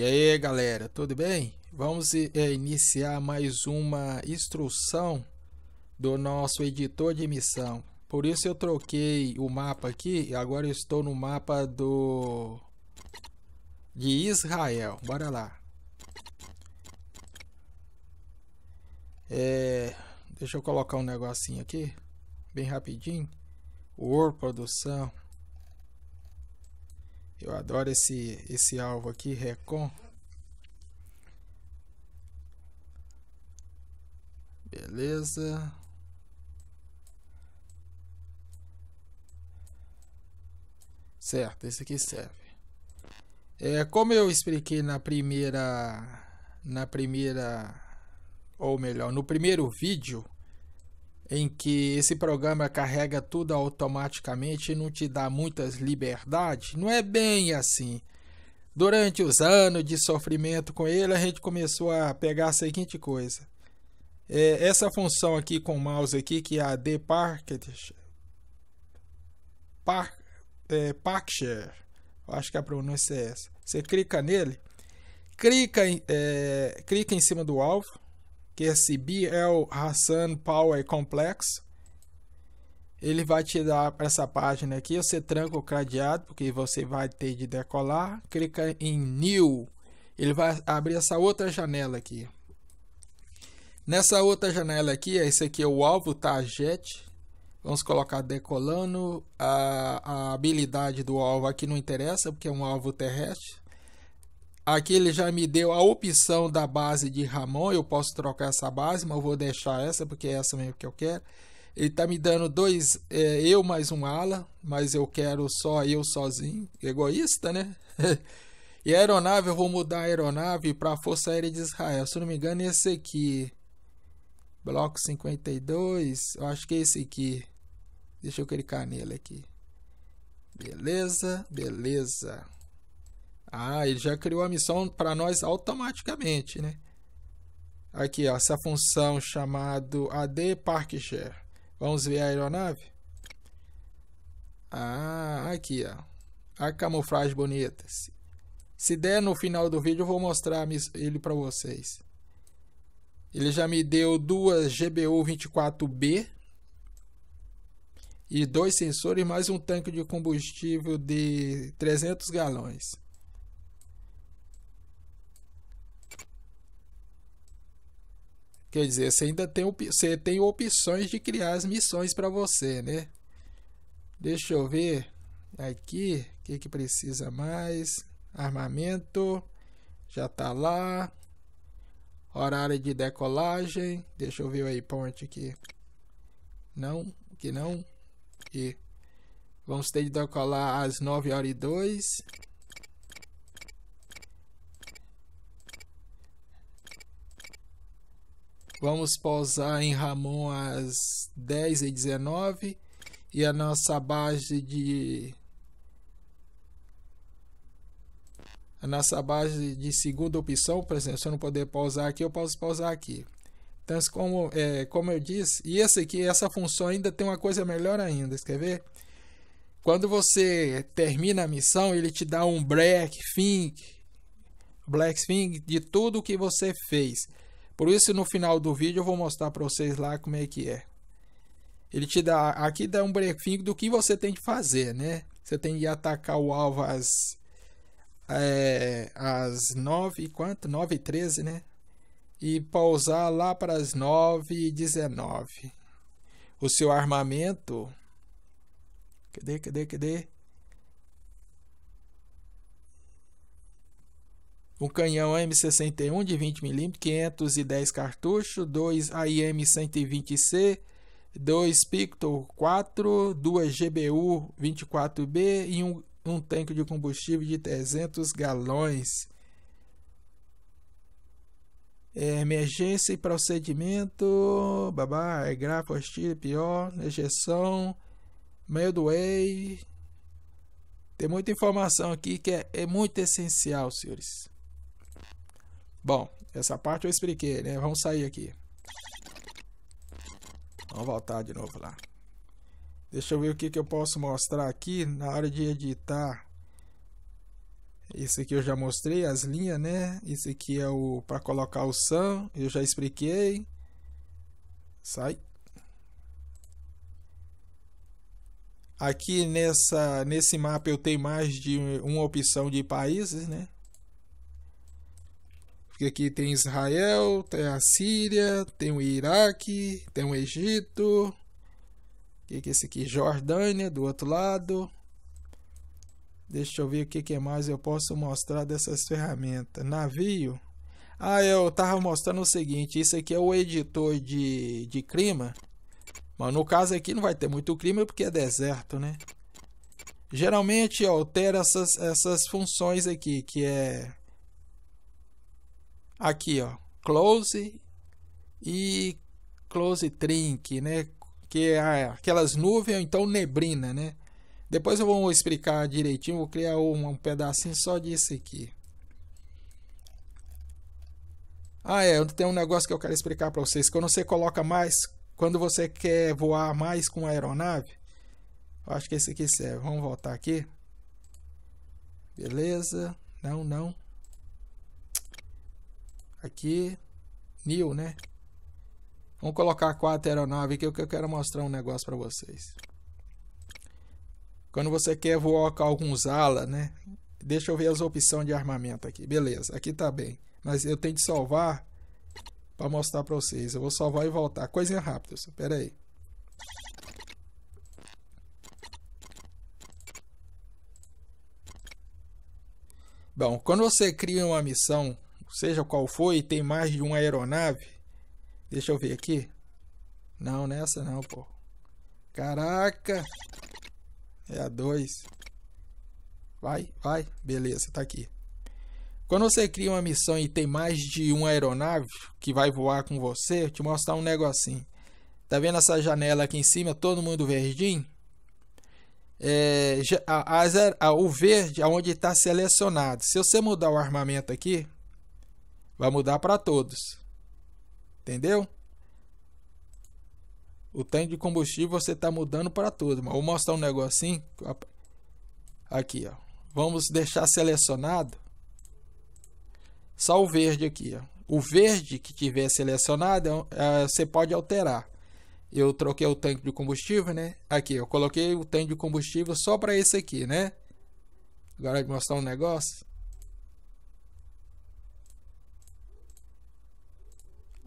E aí galera, tudo bem? Vamos é, iniciar mais uma instrução do nosso editor de emissão. Por isso eu troquei o mapa aqui, e agora eu estou no mapa do de Israel. Bora lá. É, deixa eu colocar um negocinho aqui, bem rapidinho. Word Produção. Eu adoro esse, esse alvo aqui, Recon. Beleza. Certo, esse aqui serve. É, como eu expliquei na primeira na primeira ou melhor, no primeiro vídeo, em que esse programa carrega tudo automaticamente e não te dá muitas liberdades, não é bem assim. Durante os anos de sofrimento com ele, a gente começou a pegar a seguinte coisa. É, essa função aqui com o mouse aqui, que é a de parker par, é, acho que a pronúncia é essa. Você clica nele, clica em, é, clica em cima do alvo, que é esse BL Hassan Power Complex. Ele vai te dar para essa página aqui, você tranca o cadeado, porque você vai ter de decolar. Clica em New. Ele vai abrir essa outra janela aqui. Nessa outra janela aqui, é esse aqui é o alvo target. Tá? Vamos colocar decolando. A, a habilidade do alvo aqui não interessa, porque é um alvo terrestre. Aqui ele já me deu a opção da base de Ramon. Eu posso trocar essa base, mas eu vou deixar essa porque é essa mesmo que eu quero. Ele está me dando dois, é, eu mais um ala, mas eu quero só eu sozinho. Egoísta, né? e a aeronave, eu vou mudar a aeronave para a Força Aérea de Israel. Se não me engano, esse aqui. Bloco 52. Eu acho que é esse aqui. Deixa eu clicar nele aqui. Beleza, beleza. Ah, ele já criou a missão para nós automaticamente, né? Aqui, ó, essa função chamado AD Park Share. Vamos ver a aeronave? Ah, aqui, ó. A camuflagem bonita. Se der no final do vídeo, eu vou mostrar ele para vocês. Ele já me deu duas GBU 24B e dois sensores mais um tanque de combustível de 300 galões. Quer dizer, você ainda tem, você tem opções de criar as missões para você, né? Deixa eu ver aqui o que, que precisa mais. Armamento, já tá lá. Horário de decolagem, deixa eu ver o waypoint aqui. Não, que não. E vamos ter de decolar às 9 horas e 2. Vamos pausar em Ramon às 10 e 19 e a nossa base de a nossa base de segunda opção, por exemplo, se eu não poder pausar aqui, eu posso pausar aqui. Então, como, é, como eu disse, e essa aqui, essa função ainda tem uma coisa melhor ainda, quer ver? Quando você termina a missão, ele te dá um black thing, black thing de tudo que você fez. Por isso no final do vídeo eu vou mostrar para vocês lá como é que é. Ele te dá aqui dá um briefing do que você tem que fazer, né? Você tem que atacar o alvo às é, às 9 quanto? 9 e 13, né? E pausar lá para as 9 e 19. O seu armamento Cadê? Cadê? Cadê? um canhão M61 de 20mm, 510 cartuchos, dois AIM-120C, dois Pictor 4, duas GBU 24B e um, um tanque de combustível de 300 galões. É, emergência e procedimento, babá, é grafo, hostil, pior, ejeção, meio do way. Tem muita informação aqui que é, é muito essencial, senhores. Bom, essa parte eu expliquei, né? Vamos sair aqui. Vamos voltar de novo lá. Deixa eu ver o que, que eu posso mostrar aqui na hora de editar. Esse aqui eu já mostrei, as linhas, né? Esse aqui é o para colocar o são, eu já expliquei. Sai. Aqui nessa, nesse mapa eu tenho mais de uma opção de países, né? Porque aqui tem Israel, tem a Síria, tem o Iraque, tem o Egito. O que é esse aqui? Jordânia, do outro lado. Deixa eu ver o que, mais eu posso mostrar dessas ferramentas. Navio. Ah, eu tava mostrando o seguinte. Isso aqui é o editor de, de clima. Mas no caso aqui não vai ter muito clima porque é deserto, né? Geralmente altera essas, essas funções aqui, que é aqui, ó, close e close trink, né? Que é aquelas nuvens ou então neblina, né? Depois eu vou explicar direitinho, vou criar um, um pedacinho só disso aqui. Ah, é, tem um negócio que eu quero explicar para vocês. Quando você coloca mais, quando você quer voar mais com a aeronave, eu acho que esse aqui serve. Vamos voltar aqui. Beleza. Não, não. Aqui, new, né? Vamos colocar quatro aeronaves aqui que eu quero mostrar um negócio para vocês. Quando você quer voar com alguns alas, né? Deixa eu ver as opções de armamento aqui. Beleza, aqui tá bem. Mas eu tenho que salvar para mostrar para vocês. Eu vou salvar e voltar. Coisinha rápida, espera aí. Bom, quando você cria uma missão seja qual for, e tem mais de uma aeronave. Deixa eu ver aqui. Não, nessa não, pô. Caraca! É a 2. Vai, vai. Beleza, tá aqui. Quando você cria uma missão e tem mais de uma aeronave que vai voar com você, eu te mostrar um negocinho. Tá vendo essa janela aqui em cima, todo mundo verdinho? É, a, a, a, o verde aonde é está selecionado. Se você mudar o armamento aqui, Vai mudar para todos. Entendeu? O tanque de combustível você está mudando para todos. vou mostrar um negocinho. Aqui, ó. Vamos deixar selecionado só o verde aqui, ó. O verde que tiver selecionado, é é, você pode alterar. Eu troquei o tanque de combustível, né? Aqui, eu coloquei o tanque de combustível só para esse aqui, né? Agora é eu vou mostrar um negócio.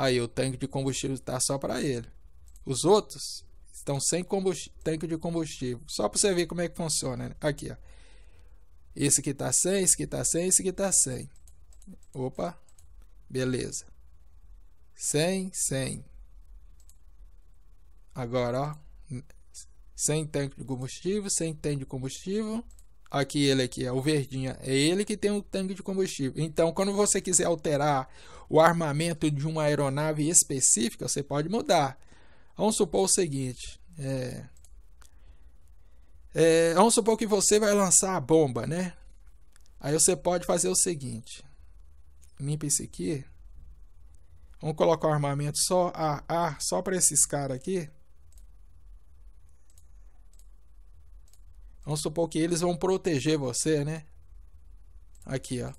Aí o tanque de combustível está só para ele. Os outros estão sem tanque de combustível. Só para você ver como é que funciona. Né? Aqui, ó. Esse aqui está sem, esse aqui está sem, esse aqui está sem. Opa, beleza. Sem, sem. Agora, ó. Sem tanque de combustível, sem tanque de combustível. Aqui ele aqui é o verdinho é ele que tem o tanque de combustível. Então, quando você quiser alterar o armamento de uma aeronave específica, você pode mudar. Vamos supor o seguinte, é... É, vamos supor que você vai lançar a bomba, né? Aí você pode fazer o seguinte, limpa isso aqui. Vamos colocar o armamento só a só para esses caras aqui. Vamos supor que eles vão proteger você, né? Aqui, ó.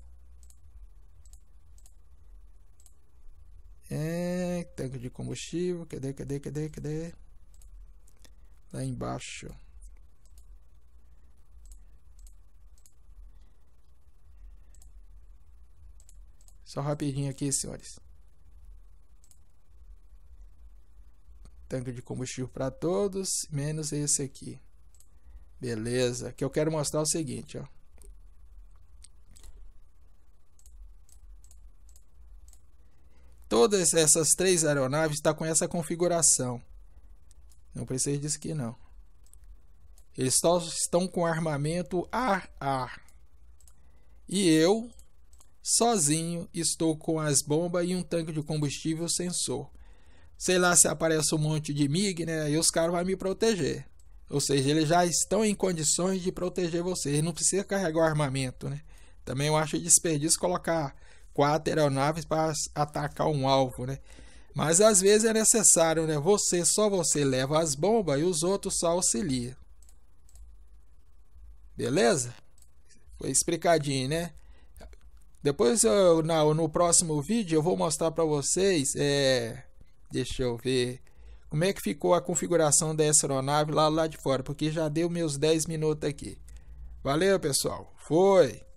É, tanque de combustível, cadê, cadê, cadê, cadê? Lá embaixo. Só rapidinho aqui, senhores. Tanque de combustível para todos, menos esse aqui. Beleza, que eu quero mostrar o seguinte, ó. Todas essas três aeronaves estão tá com essa configuração. Não precisa disso aqui não. Eles só estão com armamento ar-ar. E eu, sozinho, estou com as bombas e um tanque de combustível sensor. Sei lá se aparece um monte de MiG, né? E os caras vão me proteger. Ou seja, eles já estão em condições de proteger você. não precisa carregar o armamento, né? Também eu acho desperdício colocar quatro aeronaves para atacar um alvo, né? Mas às vezes é necessário, né? Você, só você leva as bombas e os outros só auxiliam. Beleza? Foi explicadinho, né? Depois, eu, na, no próximo vídeo, eu vou mostrar para vocês... É... Deixa eu ver como é que ficou a configuração dessa aeronave lá, lá de fora, porque já deu meus 10 minutos aqui. Valeu, pessoal. Foi!